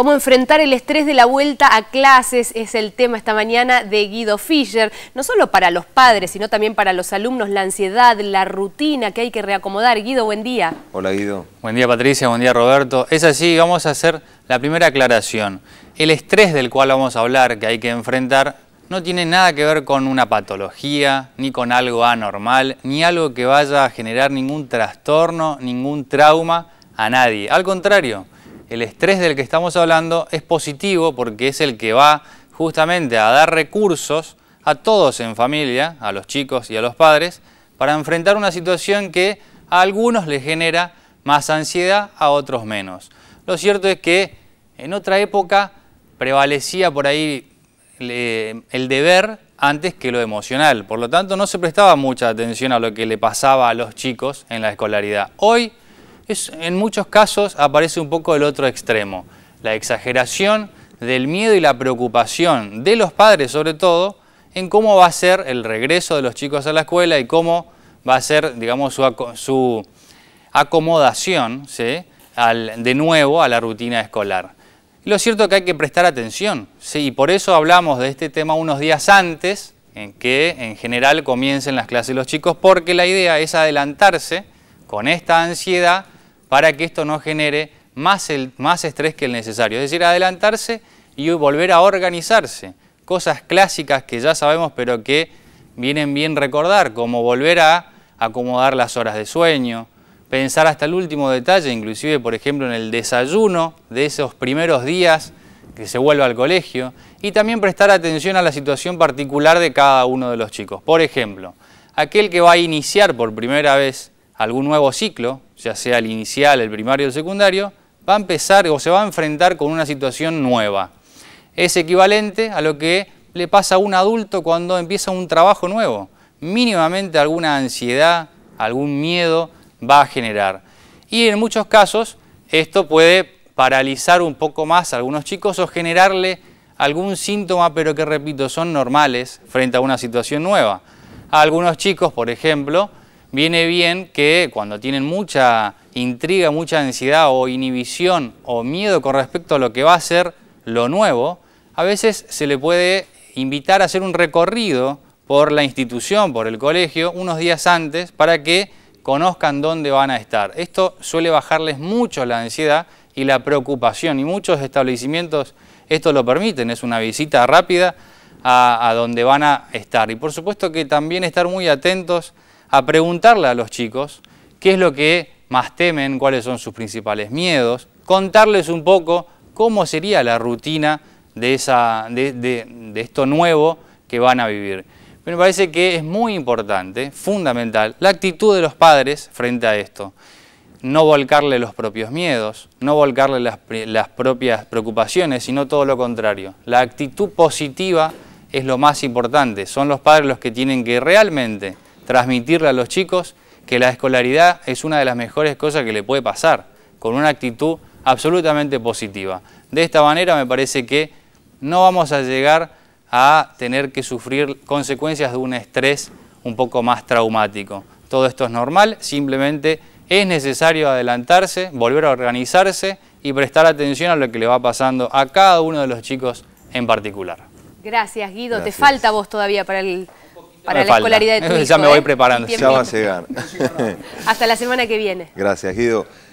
Cómo enfrentar el estrés de la vuelta a clases es el tema esta mañana de Guido Fischer. No solo para los padres, sino también para los alumnos, la ansiedad, la rutina que hay que reacomodar. Guido, buen día. Hola, Guido. Buen día, Patricia. Buen día, Roberto. Es así, vamos a hacer la primera aclaración. El estrés del cual vamos a hablar, que hay que enfrentar, no tiene nada que ver con una patología, ni con algo anormal, ni algo que vaya a generar ningún trastorno, ningún trauma a nadie. Al contrario, el estrés del que estamos hablando es positivo porque es el que va justamente a dar recursos a todos en familia, a los chicos y a los padres, para enfrentar una situación que a algunos les genera más ansiedad, a otros menos. Lo cierto es que en otra época prevalecía por ahí el deber antes que lo emocional, por lo tanto no se prestaba mucha atención a lo que le pasaba a los chicos en la escolaridad. Hoy en muchos casos aparece un poco el otro extremo, la exageración del miedo y la preocupación de los padres sobre todo en cómo va a ser el regreso de los chicos a la escuela y cómo va a ser, digamos, su, acomodación de nuevo a la rutina escolar. Lo cierto es que hay que prestar atención, y por eso hablamos de este tema unos días antes, en que en general comiencen las clases los chicos, porque la idea es adelantarse con esta ansiedad para que esto no genere más, más estrés que el necesario. Es decir, adelantarse y volver a organizarse. Cosas clásicas que ya sabemos pero que vienen bien recordar, como volver a acomodar las horas de sueño, pensar hasta el último detalle, inclusive por ejemplo en el desayuno de esos primeros días que se vuelva al colegio y también prestar atención a la situación particular de cada uno de los chicos. Por ejemplo, aquel que va a iniciar por primera vez algún nuevo ciclo, ya sea el inicial, el primario o el secundario, va a empezar o se va a enfrentar con una situación nueva. Es equivalente a lo que le pasa a un adulto cuando empieza un trabajo nuevo. Mínimamente alguna ansiedad, algún miedo va a generar. Y en muchos casos esto puede paralizar un poco más a algunos chicos o generarle algún síntoma, pero que repito, son normales frente a una situación nueva. A algunos chicos, por ejemplo, viene bien que cuando tienen mucha intriga, mucha ansiedad o inhibición o miedo con respecto a lo que va a ser lo nuevo, a veces se le puede invitar a hacer un recorrido por la institución, por el colegio, unos días antes para que conozcan dónde van a estar. Esto suele bajarles mucho la ansiedad y la preocupación y muchos establecimientos esto lo permiten, es una visita rápida a, donde van a estar. Y por supuesto que también estar muy atentos a preguntarle a los chicos qué es lo que más temen, cuáles son sus principales miedos, contarles un poco cómo sería la rutina de, esa, de, esto nuevo que van a vivir. me parece que es muy importante, fundamental, la actitud de los padres frente a esto. No volcarle los propios miedos, no volcarle las, las propias preocupaciones, sino todo lo contrario. La actitud positiva es lo más importante. Son los padres los que tienen que realmente transmitirle a los chicos que la escolaridad es una de las mejores cosas que le puede pasar, con una actitud absolutamente positiva. De esta manera me parece que no vamos a llegar a tener que sufrir consecuencias de un estrés un poco más traumático. Todo esto es normal, simplemente es necesario adelantarse, volver a organizarse y prestar atención a lo que le va pasando a cada uno de los chicos en particular. Gracias Guido, te falta vos todavía para el para la escolaridad de tu Ya me voy ¿eh? preparando. Ya va a llegar. Hasta la semana que viene. Gracias, Guido.